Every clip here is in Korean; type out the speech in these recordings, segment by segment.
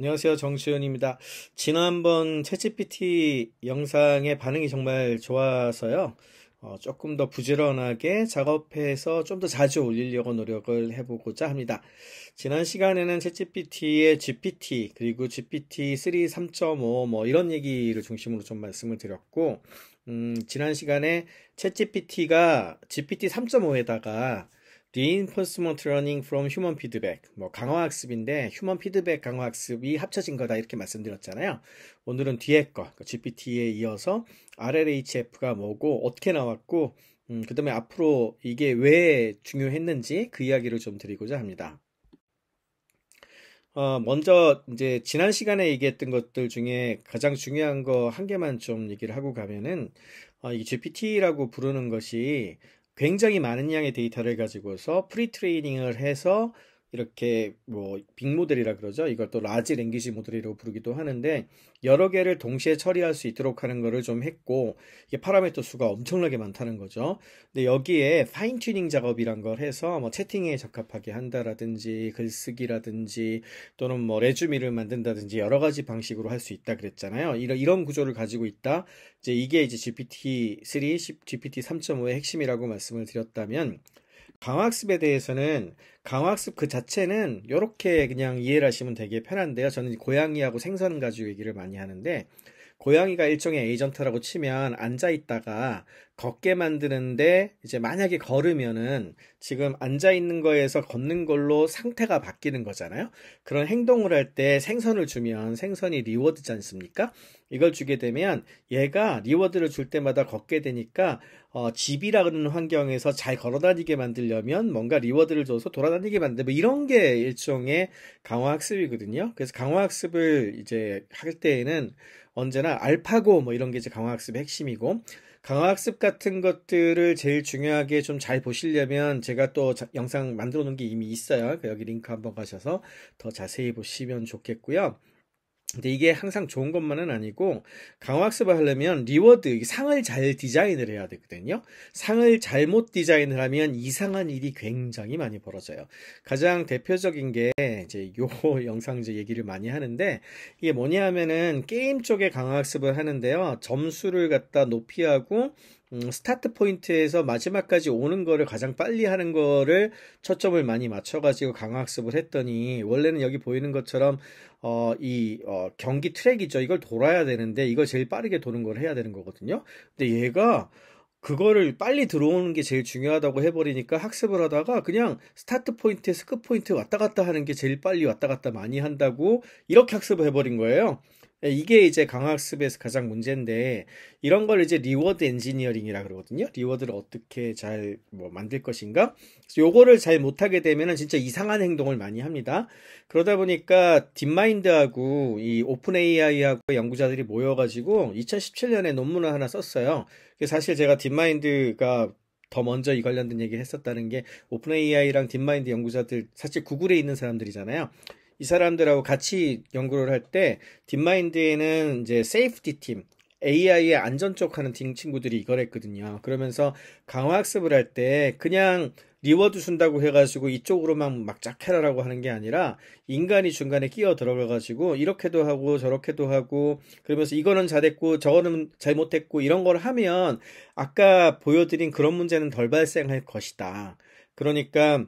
안녕하세요. 정지현입니다 지난번 채찌PT 영상의 반응이 정말 좋아서요. 어, 조금 더 부지런하게 작업해서 좀 더 자주 올리려고 노력을 해보고자 합니다. 지난 시간에는 채찌PT의 GPT 그리고 GPT-3 3.5뭐 이런 얘기를 중심으로 좀 말씀을 드렸고 음, 지난 시간에 채찌PT가 GPT 3.5에다가 The Enforcement Learning from Human Feedback 뭐 강화학습인데 휴먼 피드백 강화학습이 합쳐진 거다 이렇게 말씀드렸잖아요. 오늘은 뒤에 거 그 GPT에 이어서 RLHF가 뭐고 어떻게 나왔고 음, 그 다음에 앞으로 이게 왜 중요했는지 그 이야기를 좀 드리고자 합니다. 어, 먼저 이제 지난 시간에 얘기했던 것들 중에 가장 중요한 거 한 개만 좀 얘기를 하고 가면은 어, 이 GPT라고 부르는 것이 굉장히 많은 양의 데이터를 가지고서 프리트레이닝을 해서 이렇게 뭐빅 모델이라 그러죠. 이걸 또 라지 랭귀지 모델이라고 부르기도 하는데 여러 개를 동시에 처리할 수 있도록 하는 거를 좀 했고 이게 파라메터 수가 엄청나게 많다는 거죠. 근데 여기에 파인 튜닝 작업이란 걸 해서 뭐 채팅에 적합하게 한다라든지 글쓰기라든지 또는 뭐 레주미를 만든다든지 여러 가지 방식으로 할 수 있다 그랬잖아요. 이런 이런 구조를 가지고 있다. 이제 이게 이제 GPT 3, GPT 3.5의 핵심이라고 말씀을 드렸다면 강화학습에 대해서는 강화학습 그 자체는 이렇게 그냥 이해를 하시면 되게 편한데요. 저는 고양이하고 생선 가지고 얘기를 많이 하는데 고양이가 일종의 에이전트라고 치면 앉아 있다가 걷게 만드는데 이제 만약에 걸으면은 지금 앉아 있는 거에서 걷는 걸로 상태가 바뀌는 거잖아요. 그런 행동을 할 때 생선을 주면 생선이 리워드지 않습니까? 이걸 주게 되면 얘가 리워드를 줄 때마다 걷게 되니까 어, 집이라는 환경에서 잘 걸어다니게 만들려면 뭔가 리워드를 줘서 돌아다니게 만들고 뭐 이런 게 일종의 강화학습이거든요. 그래서 강화학습을 이제 할 때에는 언제나 알파고 뭐 이런 게 이제 강화학습의 핵심이고 강화학습 같은 것들을 제일 중요하게 좀 잘 보시려면 제가 또 자, 영상 만들어 놓은 게 이미 있어요. 그 여기 링크 한번 가셔서 더 자세히 보시면 좋겠고요. 근데 이게 항상 좋은 것만은 아니고 강화학습을 하려면 리워드 상을 잘 디자인을 해야 되거든요. 상을 잘못 디자인을 하면 이상한 일이 굉장히 많이 벌어져요. 가장 대표적인 게 이제 요 영상 이제 얘기를 많이 하는데 이게 뭐냐 하면은 게임 쪽에 강화학습을 하는데요. 점수를 갖다 높이 하고 음, 스타트 포인트에서 마지막까지 오는 거를 가장 빨리 하는 거를 초점을 많이 맞춰가지고 강화학습을 했더니 원래는 여기 보이는 것처럼 어, 이 어, 경기 트랙이죠. 이걸 돌아야 되는데 이걸 제일 빠르게 도는 걸 해야 되는 거거든요. 근데 얘가 그거를 빨리 들어오는 게 제일 중요하다고 해버리니까 학습을 하다가 그냥 스타트 포인트에서 끝 포인트 왔다 갔다 하는 게 제일 빨리 왔다 갔다 많이 한다고 이렇게 학습을 해버린 거예요. 네, 이게 이제 강학습에서 가장 문제인데 이런 걸 이제 리워드 엔지니어링이라 그러거든요. 리워드를 어떻게 잘 뭐 만들 것인가? 요거를 잘 못하게 되면은 진짜 이상한 행동을 많이 합니다. 그러다 보니까 딥마인드하고 이 오픈 AI하고 연구자들이 모여가지고 2017년에 논문을 하나 썼어요. 사실 제가 딥마인드가 더 먼저 이 관련된 얘기를 했었다는 게 오픈 AI랑 딥마인드 연구자들 사실 구글에 있는 사람들이잖아요. 이 사람들하고 같이 연구를 할 때 딥마인드에는 이제 세이프티 팀, AI의 안전 쪽 하는 팀 친구들이 이걸 했거든요. 그러면서 강화학습을 할 때 그냥 리워드 준다고 해가지고 이쪽으로만 막짝 해라라고 하는 게 아니라 인간이 중간에 끼어 들어가가지고 이렇게도 하고 저렇게도 하고 그러면서 이거는 잘했고 저거는 잘못했고 이런 걸 하면 아까 보여드린 그런 문제는 덜 발생할 것이다. 그러니까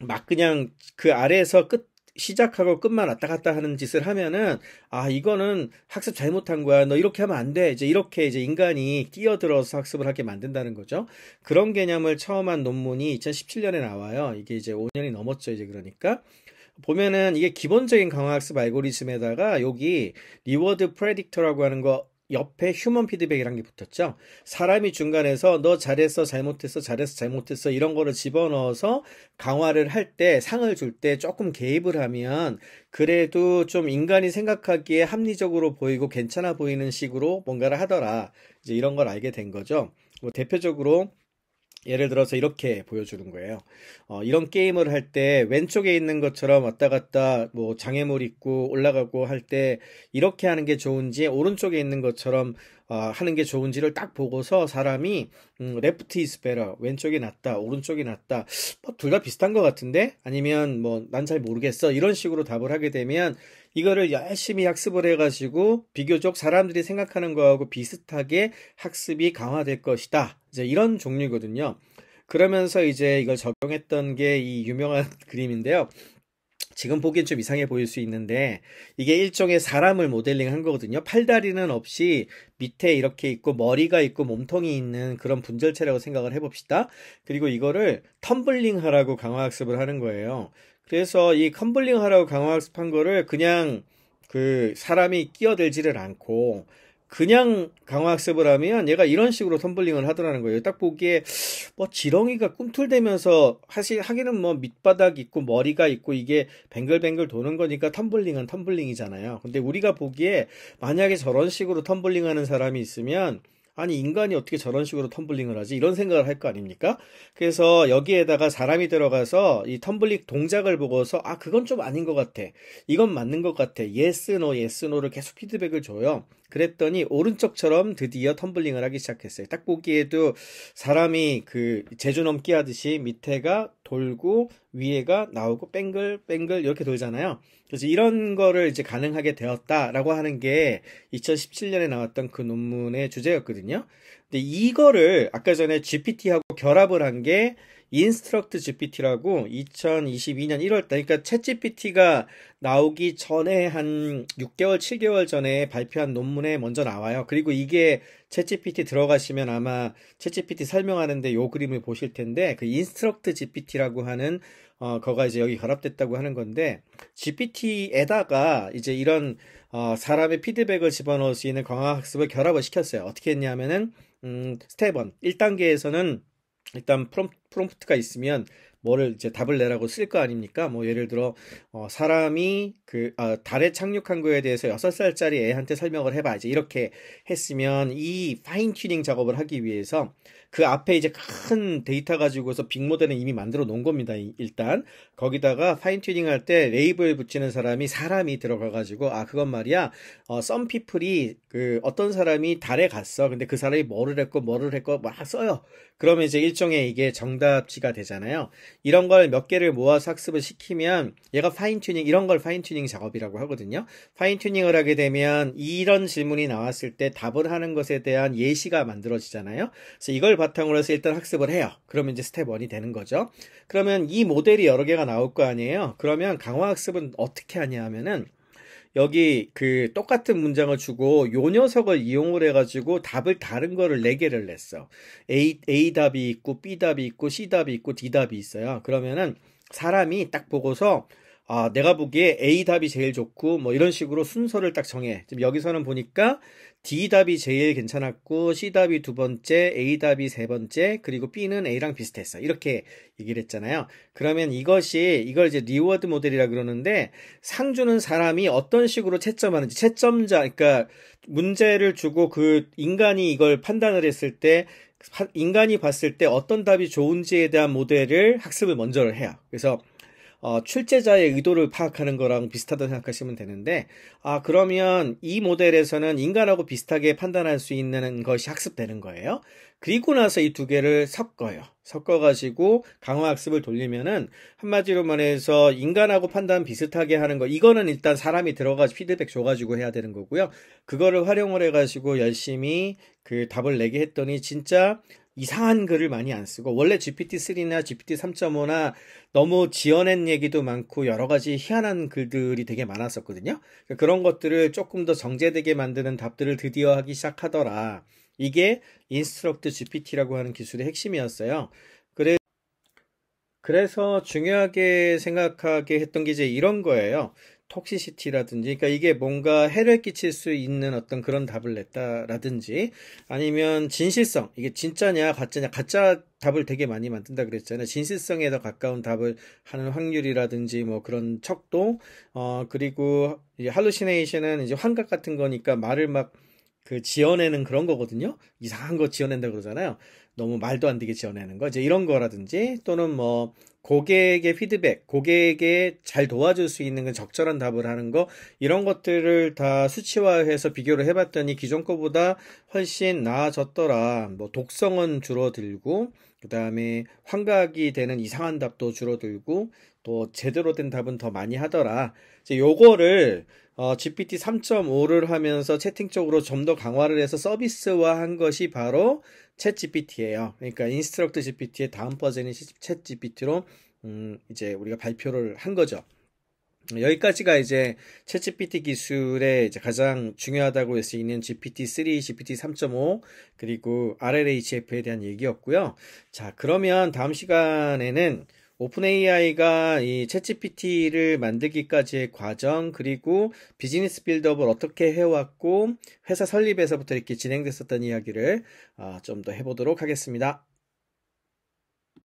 막 그냥 그 아래에서 끝 시작하고 끝만 왔다 갔다 하는 짓을 하면은 아 이거는 학습 잘못한 거야 너 이렇게 하면 안 돼 이제 이렇게 이제 인간이 끼어들어서 학습을 하게 만든다는 거죠 그런 개념을 처음 한 논문이 2017년에 나와요 이게 이제 5년이 넘었죠 이제 그러니까 보면은 이게 기본적인 강화학습 알고리즘에다가 여기 리워드 프레딕터라고 하는 거 옆에 휴먼 피드백이란 게 붙었죠. 사람이 중간에서 너 잘했어, 잘못했어, 잘했어, 잘못했어 이런 거를 집어넣어서 강화를 할 때 상을 줄 때 조금 개입을 하면 그래도 좀 인간이 생각하기에 합리적으로 보이고 괜찮아 보이는 식으로 뭔가를 하더라. 이제 이런 걸 알게 된 거죠. 뭐 대표적으로 예를 들어서 이렇게 보여주는 거예요. 어, 이런 게임을 할 때 왼쪽에 있는 것처럼 왔다 갔다 뭐 장애물 있고 올라가고 할 때 이렇게 하는 게 좋은지 오른쪽에 있는 것처럼 어, 하는 게 좋은지를 딱 보고서 사람이 레프트 이스 베러 왼쪽이 낫다 오른쪽이 낫다 뭐 둘 다 비슷한 것 같은데 아니면 뭐 난 잘 모르겠어 이런 식으로 답을 하게 되면 이거를 열심히 학습을 해가지고 비교적 사람들이 생각하는 거하고 비슷하게 학습이 강화될 것이다. 이제 이런 종류거든요. 그러면서 이제 이걸 적용했던 게 이 유명한 그림인데요. 지금 보기엔 좀 이상해 보일 수 있는데 이게 일종의 사람을 모델링 한 거거든요. 팔다리는 없이 밑에 이렇게 있고 머리가 있고 몸통이 있는 그런 분절체라고 생각을 해봅시다. 그리고 이거를 텀블링 하라고 강화학습을 하는 거예요. 그래서 이 텀블링 하라고 강화학습한 거를 그냥 그 사람이 끼어들지를 않고 그냥 강화학습을 하면 얘가 이런 식으로 텀블링을 하더라는 거예요. 딱 보기에 뭐 지렁이가 꿈틀대면서 사실 하기는 뭐 밑바닥 있고 머리가 있고 이게 뱅글뱅글 도는 거니까 텀블링은 텀블링이잖아요. 근데 우리가 보기에 만약에 저런 식으로 텀블링 하는 사람이 있으면 아니 인간이 어떻게 저런 식으로 텀블링을 하지 이런 생각을 할 거 아닙니까? 그래서 여기에다가 사람이 들어가서 이 텀블링 동작을 보고서 아 그건 좀 아닌 것 같아 이건 맞는 것 같아 예스 노 예스 노를 계속 피드백을 줘요. 그랬더니 오른쪽처럼 드디어 텀블링을 하기 시작했어요. 딱 보기에도 사람이 그 제주 넘기 하듯이 밑에가 돌고 위에가 나오고 뺑글뺑글 이렇게 돌잖아요. 그래서 이런 거를 이제 가능하게 되었다라고 하는 게 2017년에 나왔던 그 논문의 주제였거든요. 근데 이거를 아까 전에 GPT하고 결합을 한게 인스트럭트 GPT라고 2022년 1월 달, 그러니까 챗 GPT가 나오기 전에 한 6개월, 7개월 전에 발표한 논문에 먼저 나와요. 그리고 이게 챗 GPT 들어가시면 아마 챗 GPT 설명하는데 요 그림을 보실 텐데 그 인스트럭트 GPT라고 하는 어, 거가 이제 여기 결합됐다고 하는 건데, GPT에다가 이제 이런, 어, 사람의 피드백을 집어넣을 수 있는 강화학습을 결합을 시켰어요. 어떻게 했냐면은, 음, 스텝 1. 1단계에서는 일단 프롬, 프트가 있으면 뭐를 이제 답을 내라고 쓸 거 아닙니까? 뭐 예를 들어 어, 사람이 그 어, 달에 착륙한 거에 대해서 여섯 살짜리 애한테 설명을 해봐 이제 이렇게 했으면 이 파인 튜닝 작업을 하기 위해서 그 앞에 이제 큰 데이터 가지고서 빅 모델은 이미 만들어 놓은 겁니다. 일단 거기다가 파인 튜닝 할 때 레이블 붙이는 사람이 사람이 들어가 가지고 아 그건 말이야 어 썸피플이 그 어떤 사람이 달에 갔어. 근데 그 사람이 뭐를 했고 뭐를 했고 막 써요. 그러면 이제 일종의 이게 정답지가 되잖아요. 이런 걸 몇 개를 모아서 학습을 시키면 얘가 파인튜닝 이런 걸 파인튜닝 작업이라고 하거든요. 파인튜닝을 하게 되면 이런 질문이 나왔을 때 답을 하는 것에 대한 예시가 만들어지잖아요. 그래서 이걸 바탕으로 해서 일단 학습을 해요. 그러면 이제 스텝 1이 되는 거죠. 그러면 이 모델이 여러 개가 나올 거 아니에요. 그러면 강화 학습은 어떻게 하냐 하면은 여기 그 똑같은 문장을 주고 요 녀석을 이용을 해가지고 답을 다른 거를 4개를 냈어. A, A 답이 있고 B 답이 있고 C 답이 있고 D 답이 있어요. 그러면은 사람이 딱 보고서 아, 내가 보기에 A 답이 제일 좋고 뭐 이런 식으로 순서를 딱 정해. 지금 여기서는 보니까 D 답이 제일 괜찮았고 C 답이 두 번째, A 답이 세 번째, 그리고 B는 A랑 비슷했어. 이렇게 얘기를 했잖아요. 그러면 이것이 이걸 이제 리워드 모델이라 그러는데 상 주는 사람이 어떤 식으로 채점하는지 채점자 그러니까 문제를 주고 그 인간이 이걸 판단을 했을 때 인간이 봤을 때 어떤 답이 좋은지에 대한 모델을 학습을 먼저 해요. 그래서 어, 출제자의 의도를 파악하는 거랑 비슷하다고 생각하시면 되는데 아 그러면 이 모델에서는 인간하고 비슷하게 판단할 수 있는 것이 학습되는 거예요. 그리고 나서 이 두 개를 섞어요. 섞어가지고 강화학습을 돌리면은 한마디로 말해서 인간하고 판단 비슷하게 하는 거 이거는 일단 사람이 들어가서 피드백 줘가지고 해야 되는 거고요. 그거를 활용을 해가지고 열심히 그 답을 내게 했더니 진짜 이상한 글을 많이 안 쓰고 원래 GPT-3나 GPT-3.5나 너무 지어낸 얘기도 많고 여러 가지 희한한 글들이 되게 많았었거든요. 그러니까 그런 것들을 조금 더 정제되게 만드는 답들을 드디어 하기 시작하더라. 이게 인스트럭트 GPT라고 하는 기술의 핵심이었어요. 그래, 그래서 중요하게 생각하게 했던 게 이제 이런 거예요. 톡시시티라든지, 그러니까 이게 뭔가 해를 끼칠 수 있는 어떤 그런 답을 냈다라든지, 아니면 진실성, 이게 진짜냐, 가짜냐, 가짜 답을 되게 많이 만든다 그랬잖아요. 진실성에 더 가까운 답을 하는 확률이라든지, 뭐 그런 척도, 어, 그리고 이제 할루시네이션은 이제 환각 같은 거니까 말을 막 그 지어내는 그런 거거든요. 이상한 거 지어낸다 그러잖아요. 너무 말도 안 되게 지어내는 거 이제 이런 거라든지 또는 뭐 고객의 피드백, 고객에게잘 도와줄 수 있는 건 그 적절한 답을 하는 거 이런 것들을 다 수치화해서 비교를 해봤더니 기존 거보다 훨씬 나아졌더라. 뭐 독성은 줄어들고 그 다음에 환각이 되는 이상한 답도 줄어들고 또 제대로 된 답은 더 많이 하더라. 이제 요거를 어, GPT 3.5를 하면서 채팅 적으로좀 더 강화를 해서 서비스화한 것이 바로 챗 GPT예요. 그러니까 인스트럭트 GPT의 다음 버전인챗 GPT로 음, 이제 우리가 발표를 한 거죠. 여기까지가 이제 챗GPT 기술의 이제 가장 중요하다고 할 수 있는 GPT-3, GPT-3.5 그리고 RLHF에 대한 얘기였고요. 자, 그러면 다음 시간에는 오픈 AI가 이 챗GPT를 만들기까지의 과정 그리고 비즈니스 빌드업을 어떻게 해왔고 회사 설립에서부터 이렇게 진행됐었던 이야기를 아, 좀더 해보도록 하겠습니다.